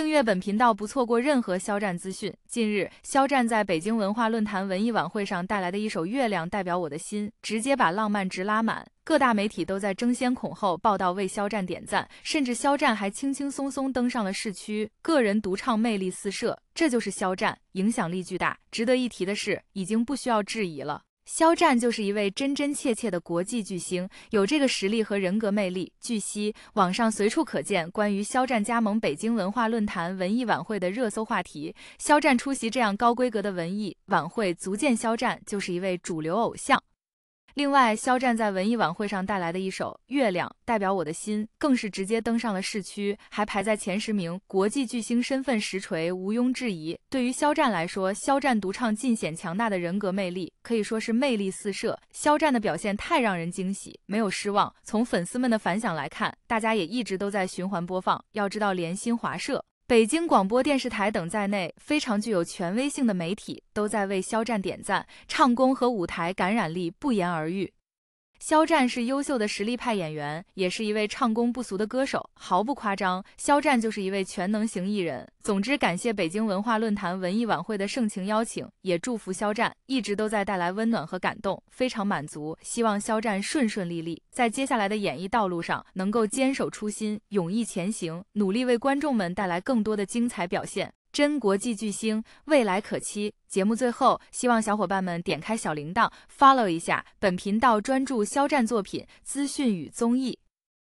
订阅本频道，不错过任何肖战资讯。近日，肖战在北京文化论坛文艺晚会上带来的一首《月亮代表我的心》，直接把浪漫值拉满。各大媒体都在争先恐后报道，为肖战点赞，甚至肖战还轻轻松松登上了市区，个人独唱魅力四射。这就是肖战，影响力巨大。值得一提的是，已经不需要质疑了。肖战就是一位真真切切的国际巨星，有这个实力和人格魅力。据悉，网上随处可见关于肖战加盟北京文化论坛文艺晚会的热搜话题。肖战出席这样高规格的文艺晚会，足见肖战就是一位主流偶像。另外，肖战在文艺晚会上带来的一首《月亮代表我的心》，更是直接登上了市区，还排在前十名。国际巨星身份实锤，毋庸置疑。对于肖战来说，肖战独唱尽显强大的人格魅力，可以说是魅力四射。肖战的表现太让人惊喜，没有失望。从粉丝们的反响来看，大家也一直都在循环播放。要知道，连新华社。北京广播电视台等在内非常具有权威性的媒体都在为肖战点赞，唱功和舞台感染力不言而喻。肖战是优秀的实力派演员，也是一位唱功不俗的歌手，毫不夸张，肖战就是一位全能型艺人。总之，感谢北京文化论坛文艺晚会的盛情邀请，也祝福肖战一直都在带来温暖和感动，非常满足。希望肖战顺顺利利，在接下来的演艺道路上能够坚守初心，勇毅前行，努力为观众们带来更多的精彩表现。真国际巨星，未来可期。节目最后，希望小伙伴们点开小铃铛，follow 一下本频道，专注肖战作品资讯与综艺。